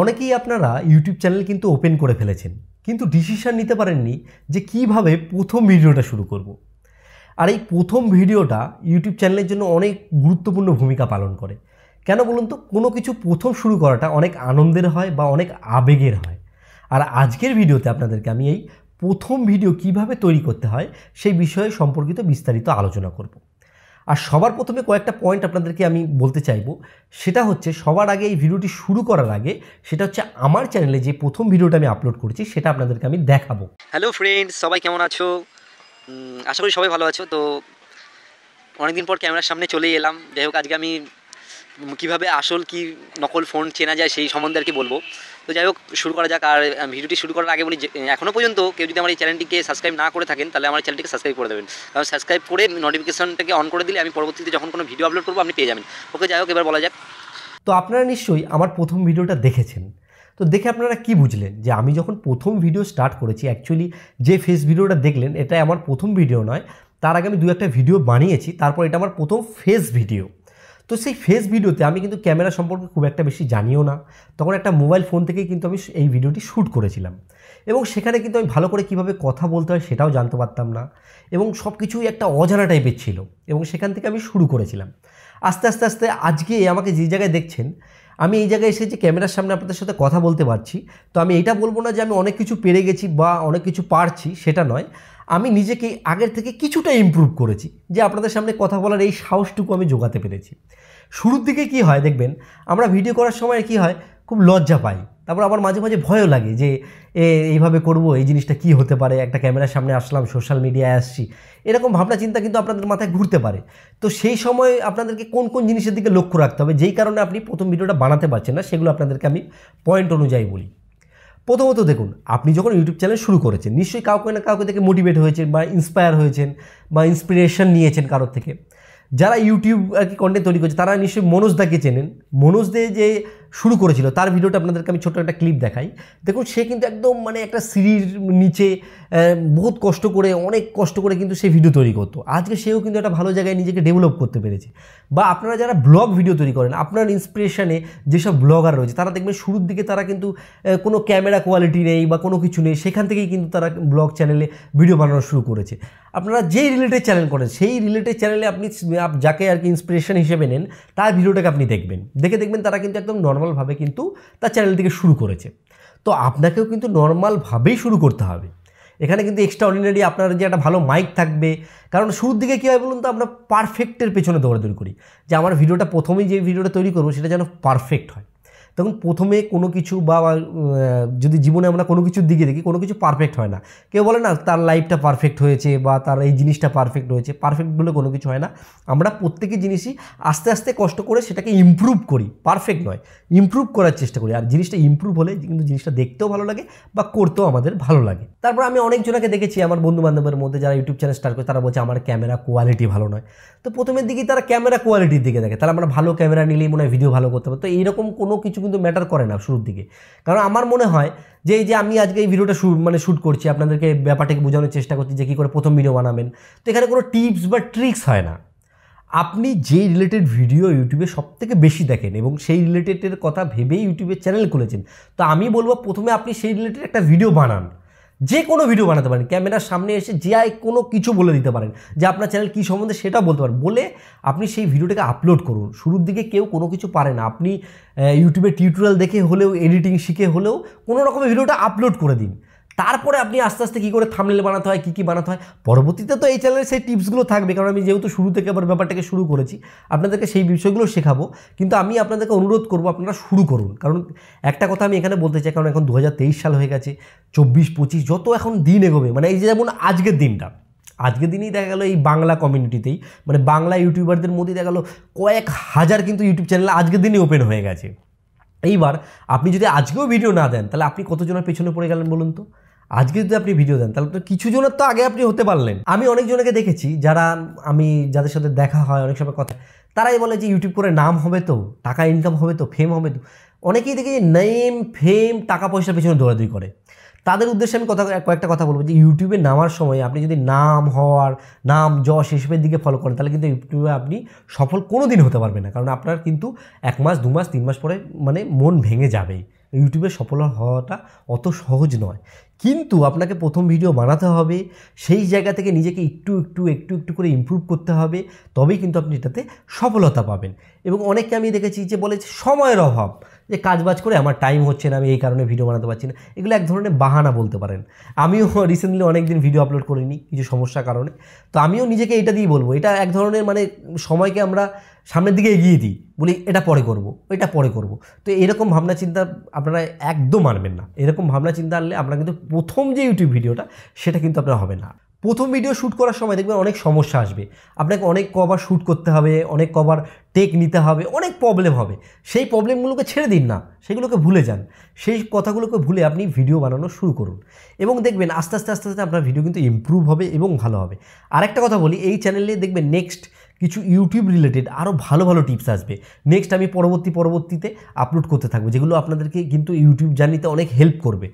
অনেকেই আপনারা YouTube channel কিন্তু ওপেন করে ফেলেছেন কিন্তু ডিসিশান নিতে পারেননি যে কিভাবে প্রথম ভিডিওটা শুরু করব। আর এই প্রথম ভিডিওটা ইউটিউব চ্যানেলের জন্য অনেক গুরুত্বপূর্ণ ভূমিকা পালন করে কেন বলুন তো কোনো কিছু প্রথম শুরু করাটা অনেক আনন্দের হয় বা অনেক আবেগের হয় আর আজকের ভিডিওতে আপনাদেরকে আমি এই প্রথম ভিডিও কিভাবে তৈরি করতে হয় সেই বিষয়ে সম্পর্কিত বিস্তারিত আলোচনা করবো আর সবার প্রথমে কয়েকটা পয়েন্ট আপনাদেরকে আমি বলতে চাইবো সেটা হচ্ছে সবার আগে এই ভিডিওটি শুরু করার আগে সেটা হচ্ছে আমার চ্যানেলে যে প্রথম ভিডিওটা আমি আপলোড করছি সেটা আপনাদেরকে আমি দেখাবো হ্যালো ফ্রেন্ডস সবাই কেমন আছো আশা করি সবাই ভালো আছো তো অনেকদিন পর ক্যামেরার সামনে চলে এলাম যাই হোক আজকে আমি কীভাবে আসল কি নকল ফোন চেনা যায় সেই সম্বন্ধে আর কি বলবো তো যাই হোক শুরু করা যাক আর ভিডিওটি শুরু করার আগে বলি এখনও পর্যন্ত কেউ যদি আমার এই চ্যানেলটিকে সাবস্ক্রাইব না করে থাকেন তাহলে আমার চ্যানেলটিকে সাবস্ক্রাইব করে দেবেন কারণ সাবস্ক্রাইব করে নোটিফিকেশনটাকে অন করে দিলে আমি পরবর্তীতে যখন কোনো ভিডিও আপলোড করবো আপনি পেয়ে যাবেন ওকে যাই হোক এবার বলা যাক তো আপনারা নিশ্চয়ই আমার প্রথম ভিডিওটা দেখেছেন তো দেখে আপনারা কি বুঝলেন যে আমি যখন প্রথম ভিডিও স্টার্ট করেছি অ্যাকচুয়ালি যে ফেস ভিডিওটা দেখলেন এটা আমার প্রথম ভিডিও নয় তার আগে আমি দু একটা ভিডিও বানিয়েছি তারপর এটা আমার প্রথম ফেস ভিডিও তো সেই ফেস ভিডিওতে আমি কিন্তু ক্যামেরা সম্পর্কে খুব একটা বেশি জানিও না তখন একটা মোবাইল ফোন থেকেই কিন্তু আমি এই ভিডিওটি শ্যুট করেছিলাম এবং সেখানে কিন্তু আমি ভালো করে কিভাবে কথা বলতে হয় সেটাও জানতে পারতাম না এবং সব কিছুই একটা অজানা টাইপের ছিল এবং সেখান থেকে আমি শুরু করেছিলাম আস্তে আস্তে আস্তে আজকে আমাকে যে জায়গায় দেখছেন আমি এই জায়গায় এসে যে ক্যামেরার সামনে আপনাদের সাথে কথা বলতে পারছি তো আমি এটা বলবো না যে আমি অনেক কিছু পেরে গেছি বা অনেক কিছু পারছি সেটা নয় আমি নিজেকে আগের থেকে কিছুটা ইম্প্রুভ করেছি যে আপনাদের সামনে কথা বলার এই সাহসটুকু আমি যোগাতে পেরেছি শুরুর দিকে কি হয় দেখবেন আমরা ভিডিও করার সময় কি হয় খুব লজ্জা পাই তারপর আবার মাঝে মাঝে ভয়ও লাগে যে এইভাবে করব এই জিনিসটা কি হতে পারে একটা ক্যামেরার সামনে আসলাম সোশ্যাল মিডিয়ায় আসছি এরকম ভাবনা চিন্তা কিন্তু আপনাদের মাথায় ঘুরতে পারে তো সেই সময় আপনাদেরকে কোন কোন জিনিসের দিকে লক্ষ্য রাখতে হবে যেই কারণে আপনি প্রথম ভিডিওটা বানাতে পারছেন না সেগুলো আপনাদেরকে আমি পয়েন্ট অনুযায়ী বলি প্রথমত দেখুন আপনি যখন ইউটিউব চ্যানেল শুরু করেছেন নিশ্চয়ই কাউকে না কাউকে থেকে মোটিভেট হয়েছেন বা ইন্সপায়ার হয়েছেন বা ইন্সপিরেশন নিয়েছেন কারোর থেকে যারা ইউটিউব আর কি কন্টেন্ট তৈরি করছে তারা নিশ্চয়ই মনোজদাকে চেনেন মনোজদের যে শুরু করেছিল তার ভিডিওটা আপনাদেরকে আমি ছোট্ট একটা ক্লিপ দেখাই দেখুন সে কিন্তু একদম মানে একটা সিঁড়ির নিচে বহুত কষ্ট করে অনেক কষ্ট করে কিন্তু সে ভিডিও তৈরি করতো আজকে সেও কিন্তু একটা ভালো জায়গায় নিজেকে ডেভেলপ করতে পেরেছে বা আপনারা যারা ব্লগ ভিডিও তৈরি করেন আপনার ইন্সপিরেশনে যেসব ব্লগার রয়েছে তারা দেখবেন শুরুর দিকে তারা কিন্তু কোনো ক্যামেরা কোয়ালিটি নেই বা কোনো কিছু নেই সেখান থেকেই কিন্তু তারা ব্লগ চ্যানেলে ভিডিও বানানো শুরু করেছে আপনারা যেই রিলেটেড চ্যানেল করেন সেই রিলেটেড চ্যানেলে আপনি যাকে আর কি ইন্সপিরেশন হিসেবে নেন তার ভিডিওটাকে আপনি দেখবেন দেখে দেখবেন তারা কিন্তু একদম নর্মাল নর্মালভাবে কিন্তু তার চ্যানেল থেকে শুরু করেছে তো আপনাকেও কিন্তু নর্মালভাবেই শুরু করতে হবে এখানে কিন্তু এক্সট্রা অর্ডিনারি আপনার যে একটা ভালো মাইক থাকবে কারণ শুরুর দিকে কী হয় বলুন তো আমরা পারফেক্টের পেছনে দৌড়াদৌড়ি করি যে আমার ভিডিওটা প্রথমেই যে ভিডিওটা তৈরি করবো সেটা যেন পারফেক্ট হয় তখন প্রথমে কোনো কিছু বা যদি জীবনে আমরা কোনো কিছুর দিকে দেখি কোনো কিছু পারফেক্ট হয় না কেউ বলে না তার লাইফটা পারফেক্ট হয়েছে বা তার এই জিনিসটা পারফেক্ট হয়েছে পারফেক্ট বলে কোনো কিছু হয় না আমরা প্রত্যেকের জিনিসই আস্তে আস্তে কষ্ট করে সেটাকে ইম্প্রুভ করি পারফেক্ট নয় ইম্প্রুভ করার চেষ্টা করি আর জিনিসটা ইম্প্রুভ হলে কিন্তু জিনিসটা দেখতেও ভালো লাগে বা করতেও আমাদের ভালো লাগে তারপর আমি অনেকজনকে দেখেছি আমার বন্ধু বান্ধবের মধ্যে যারা ইউটিউব চ্যানেল স্টার্ট করে তারা বলছে আমার ক্যামেরা কোয়ালিটি ভালো নয় তো প্রথমের দিকেই তারা ক্যামেরা কোয়ালিটির দিকে দেখে তাহলে আমরা ভালো ক্যামেরা নিলেই মনে হয় ভিডিও ভালো করতে পারে তো এইরকম কোনো কিছু কিন্তু ম্যাটার করে না শুরুর দিকে কারণ আমার মনে হয় যে এই যে আমি আজকে এই ভিডিওটা শুট মানে শ্যুট করছি আপনাদেরকে ব্যাপারটাকে বোঝানোর চেষ্টা করছি যে কী করে প্রথম ভিডিও বানাবেন তো এখানে কোনো টিপস বা ট্রিক্স হয় না আপনি যেই রিলেটেড ভিডিও ইউটিউবে সবথেকে বেশি দেখেন এবং সেই রিলেটেডের কথা ভেবেই ইউটিউবে চ্যানেল খুলেছেন তো আমি বলবো প্রথমে আপনি সেই রিলেটেড একটা ভিডিও বানান যে কোনো ভিডিও বানাতে পারেন ক্যামেরার সামনে এসে যে কোনো কিছু বলে দিতে পারেন যে আপনার চ্যানেল কী সম্বন্ধে সেটা বলতে পারেন বলে আপনি সেই ভিডিওটাকে আপলোড করুন শুরুর দিকে কেউ কোনো কিছু পারে না আপনি ইউটিউবে টিউটোরিয়াল দেখে হলেও এডিটিং শিখে হলেও কোনো রকমের ভিডিওটা আপলোড করে দিন তারপরে আপনি আস্তে আস্তে কী করে থামনেল বানাতে হয় কী কী বানাতে হয় পরবর্তীতে তো এই চ্যানেলে সেই টিপসগুলো থাকবে কারণ আমি যেহেতু শুরু থেকে আবার ব্যাপারটাকে শুরু করেছি আপনাদেরকে সেই বিষয়গুলো শেখাবো কিন্তু আমি আপনাদেরকে অনুরোধ করব আপনারা শুরু করুন কারণ একটা কথা আমি এখানে বলতে চাই কারণ এখন দু সাল হয়ে গেছে চব্বিশ পঁচিশ যত এখন দিন এগোবে মানে এই যে যেমন আজকের দিনটা আজকের দিনেই দেখা গেলো এই বাংলা কমিউনিটিতেই মানে বাংলা ইউটিউবারদের মধ্যেই দেখা গেলো কয়েক হাজার কিন্তু ইউটিউব চ্যানেল আজকের দিনই ওপেন হয়ে গেছে এইবার আপনি যদি আজকেও ভিডিও না দেন তাহলে আপনি কতজনের পেছনে পড়ে গেলেন বলুন তো আজকে যদি আপনি ভিডিও দেন তাহলে তো কিছু জনের তো আগে আপনি হতে পারলেন আমি অনেক জনকে দেখেছি যারা আমি যাদের সাথে দেখা হয় অনেক সময় কথা তারাই বলে যে ইউটিউব করে নাম হবে তো টাকা ইনকাম হবে তো ফেম হবে তো অনেকেই দেখে যে নেম ফেম টাকা পয়সার পেছনে দৌড়াদৌড়ি করে তাদের উদ্দেশ্যে আমি কথা কয়েকটা কথা বলবো যে ইউটিউবে নামার সময় আপনি যদি নাম হওয়ার নাম যশ এসবের দিকে ফলো করেন তাহলে কিন্তু ইউটিউবে আপনি সফল কোনো দিন হতে পারবেন না কারণ আপনার কিন্তু এক মাস দু মাস তিন মাস পরে মানে মন ভেঙে যাবেই ইউটিউবে সফল হওয়াটা অত সহজ নয় কিন্তু আপনাকে প্রথম ভিডিও বানাতে হবে সেই জায়গা থেকে নিজেকে একটু একটু একটু একটু করে ইম্প্রুভ করতে হবে তবেই কিন্তু আপনি এটাতে সফলতা পাবেন এবং অনেককে আমি দেখেছি যে বলে সময়ের অভাব যে কাজবাজ করে আমার টাইম হচ্ছে না আমি এই কারণে ভিডিও বানাতে পারছি না এগুলো এক ধরনের বাহানা বলতে পারেন আমিও রিসেন্টলি অনেক দিন ভিডিও আপলোড করিনি কিছু সমস্যার কারণে তো আমিও নিজেকে এটা দিয়ে বলবো এটা এক ধরনের মানে সময়কে আমরা সামনের দিকে এগিয়ে দিই বলি এটা পরে করব এটা পরে করব তো এরকম ভাবনা চিন্তা আপনারা একদম আনবেন না এরকম ভাবনা চিন্তা আনলে আপনারা কিন্তু প্রথম যে ইউটিউব ভিডিওটা সেটা কিন্তু আপনার হবে না প্রথম ভিডিও শ্যুট করার সময় দেখবেন অনেক সমস্যা আসবে আপনাকে অনেক কবার শ্যুট করতে হবে অনেক কবার টেক নিতে হবে অনেক প্রবলেম হবে সেই প্রবলেমগুলোকে ছেড়ে দিন না সেগুলোকে ভুলে যান সেই কথাগুলোকে ভুলে আপনি ভিডিও বানানো শুরু করুন এবং দেখবেন আস্তে আস্তে আস্তে আস্তে আপনার ভিডিও কিন্তু ইম্প্রুভ হবে এবং ভালো হবে আরেকটা কথা বলি এই চ্যানেলে দেখবেন নেক্সট কিছু ইউটিউব রিলেটেড আরও ভালো ভালো টিপস আসবে নেক্সট আমি পরবর্তী পরবর্তীতে আপলোড করতে থাকবো যেগুলো আপনাদেরকে কিন্তু ইউটিউব জার্নিতে অনেক হেল্প করবে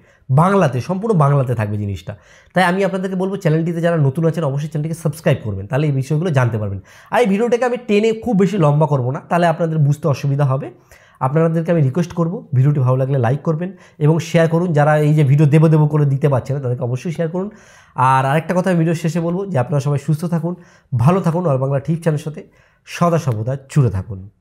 বাংলাতে সম্পূর্ণ বাংলাতে থাকবে জিনিসটা তাই আমি আপনাদেরকে বলবো চ্যানেলটিতে যারা নতুন আছেন অবশ্যই চ্যানেলটিকে সাবস্ক্রাইব করবেন তাহলে এই বিষয়গুলো জানতে পারবেন আর এই ভিডিওটাকে আমি টেনে খুব বেশি লম্বা করবো না তাহলে আপনাদের বুঝতে অসুবিধা হবে আপনাদেরকে আমি রিকোয়েস্ট করব ভিডিওটি ভালো লাগলে লাইক করবেন এবং শেয়ার করুন যারা এই যে ভিডিও দেবো দেব করে দিতে পারছে না তাদেরকে অবশ্যই শেয়ার করুন আর আরেকটা কথা আমি ভিডিওর শেষে বলবো যে আপনারা সবাই সুস্থ থাকুন ভালো থাকুন আর বাংলা ঠিক চ্যানেলের সাথে সদা সর্বদা চুড়ে থাকুন